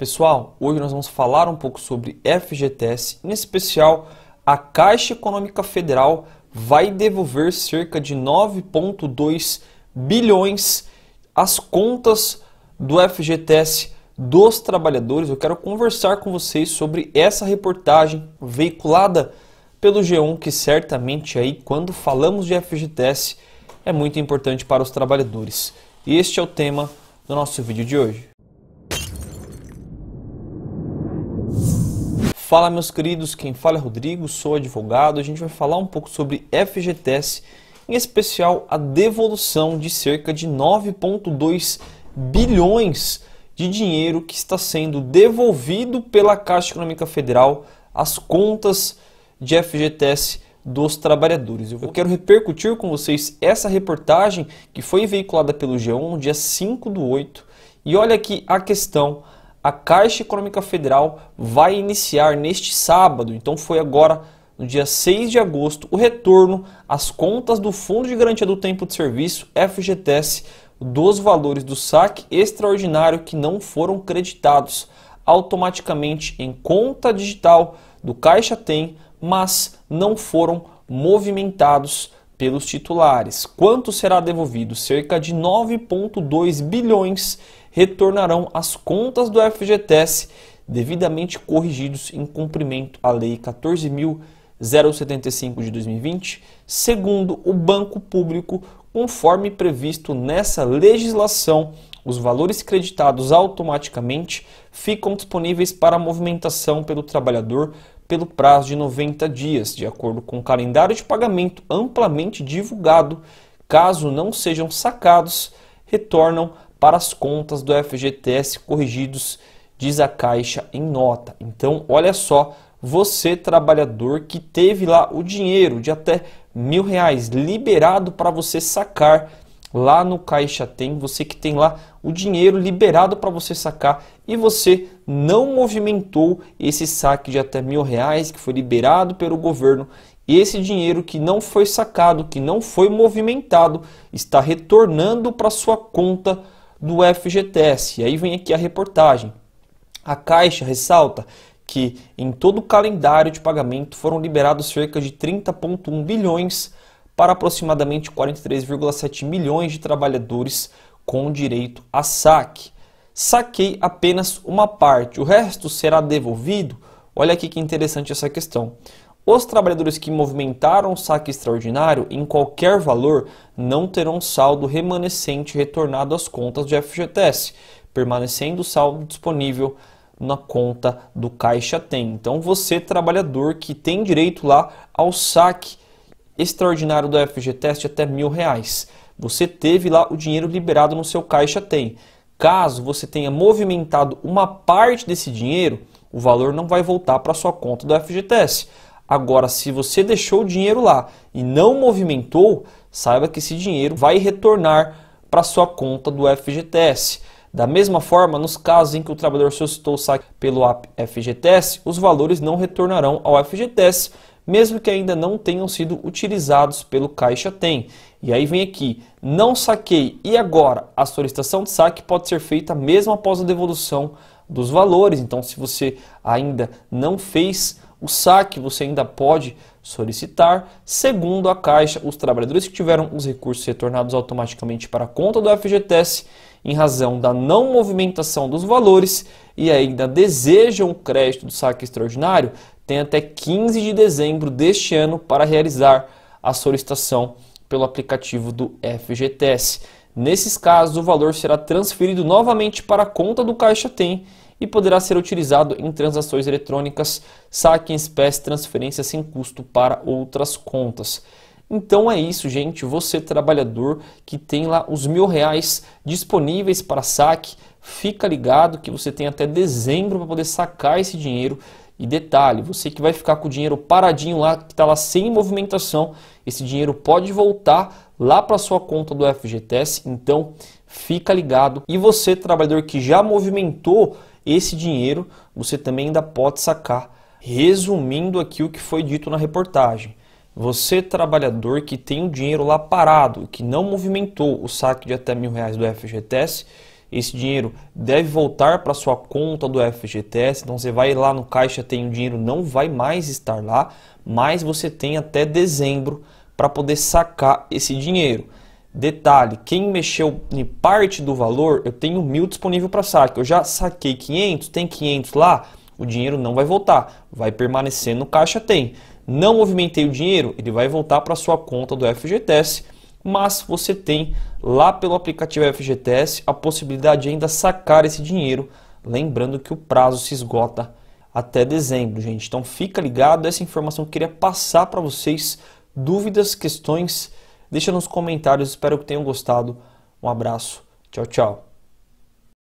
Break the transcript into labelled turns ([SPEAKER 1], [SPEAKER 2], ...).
[SPEAKER 1] Pessoal, hoje nós vamos falar um pouco sobre FGTS, em especial a Caixa Econômica Federal vai devolver cerca de 9,2 bilhões as contas do FGTS dos trabalhadores. Eu quero conversar com vocês sobre essa reportagem veiculada pelo G1, que certamente aí quando falamos de FGTS é muito importante para os trabalhadores. Este é o tema do nosso vídeo de hoje. Fala meus queridos, quem fala é Rodrigo, sou advogado. A gente vai falar um pouco sobre FGTS, em especial a devolução de cerca de 9.2 bilhões de dinheiro que está sendo devolvido pela Caixa Econômica Federal às contas de FGTS dos trabalhadores. Eu quero repercutir com vocês essa reportagem que foi veiculada pelo G1 no dia 5 do 8. E olha aqui a questão a Caixa Econômica Federal vai iniciar neste sábado, então foi agora no dia 6 de agosto, o retorno às contas do Fundo de Garantia do Tempo de Serviço, FGTS, dos valores do saque extraordinário que não foram creditados automaticamente em conta digital do Caixa Tem, mas não foram movimentados pelos titulares. Quanto será devolvido? Cerca de 9,2 bilhões retornarão às contas do FGTS, devidamente corrigidos em cumprimento à Lei 14.075 de 2020, segundo o Banco Público conforme previsto nessa legislação, os valores creditados automaticamente ficam disponíveis para movimentação pelo trabalhador pelo prazo de 90 dias, de acordo com o calendário de pagamento amplamente divulgado. Caso não sejam sacados, retornam para as contas do FGTS corrigidos, diz a Caixa em nota. Então, olha só, você trabalhador que teve lá o dinheiro de até mil reais liberado para você sacar lá no Caixa Tem, você que tem lá o dinheiro liberado para você sacar e você não movimentou esse saque de até mil reais que foi liberado pelo governo esse dinheiro que não foi sacado, que não foi movimentado, está retornando para sua conta do FGTS. E aí vem aqui a reportagem. A Caixa ressalta que em todo o calendário de pagamento foram liberados cerca de 30,1 bilhões para aproximadamente 43,7 milhões de trabalhadores com direito a saque. Saquei apenas uma parte, o resto será devolvido? Olha aqui que interessante essa questão. Os trabalhadores que movimentaram saque extraordinário em qualquer valor não terão saldo remanescente retornado às contas do FGTS, permanecendo o saldo disponível na conta do Caixa Tem. Então você, trabalhador, que tem direito lá ao saque extraordinário do FGTS de até mil reais. Você teve lá o dinheiro liberado no seu Caixa Tem. Caso você tenha movimentado uma parte desse dinheiro, o valor não vai voltar para sua conta do FGTS. Agora, se você deixou o dinheiro lá e não movimentou, saiba que esse dinheiro vai retornar para sua conta do FGTS. Da mesma forma, nos casos em que o trabalhador solicitou o saque pelo FGTS, os valores não retornarão ao FGTS, mesmo que ainda não tenham sido utilizados pelo Caixa Tem. E aí vem aqui, não saquei e agora a solicitação de saque pode ser feita mesmo após a devolução dos valores. Então, se você ainda não fez o saque, você ainda pode solicitar. Segundo a Caixa, os trabalhadores que tiveram os recursos retornados automaticamente para a conta do FGTS em razão da não movimentação dos valores e ainda desejam o crédito do saque extraordinário têm até 15 de dezembro deste ano para realizar a solicitação pelo aplicativo do FGTS. Nesses casos, o valor será transferido novamente para a conta do Caixa Tem e poderá ser utilizado em transações eletrônicas, saque em espécie, transferência sem custo para outras contas. Então é isso, gente. Você trabalhador que tem lá os mil reais disponíveis para saque, fica ligado que você tem até dezembro para poder sacar esse dinheiro. E detalhe, você que vai ficar com o dinheiro paradinho lá, que está lá sem movimentação, esse dinheiro pode voltar lá para sua conta do FGTS. Então fica ligado. E você trabalhador que já movimentou esse dinheiro você também ainda pode sacar. Resumindo aqui o que foi dito na reportagem. Você, trabalhador que tem o dinheiro lá parado, que não movimentou o saque de até mil reais do FGTS, esse dinheiro deve voltar para sua conta do FGTS. Então você vai lá no caixa, tem o dinheiro, não vai mais estar lá, mas você tem até dezembro para poder sacar esse dinheiro. Detalhe, quem mexeu em parte do valor, eu tenho mil disponível para saque. Eu já saquei 500, tem 500 lá, o dinheiro não vai voltar, vai permanecer no caixa tem. Não movimentei o dinheiro, ele vai voltar para sua conta do FGTS, mas você tem lá pelo aplicativo FGTS a possibilidade de ainda sacar esse dinheiro, lembrando que o prazo se esgota até dezembro, gente. Então fica ligado, essa informação eu queria passar para vocês, dúvidas, questões, Deixa nos comentários, espero que tenham gostado. Um abraço, tchau, tchau.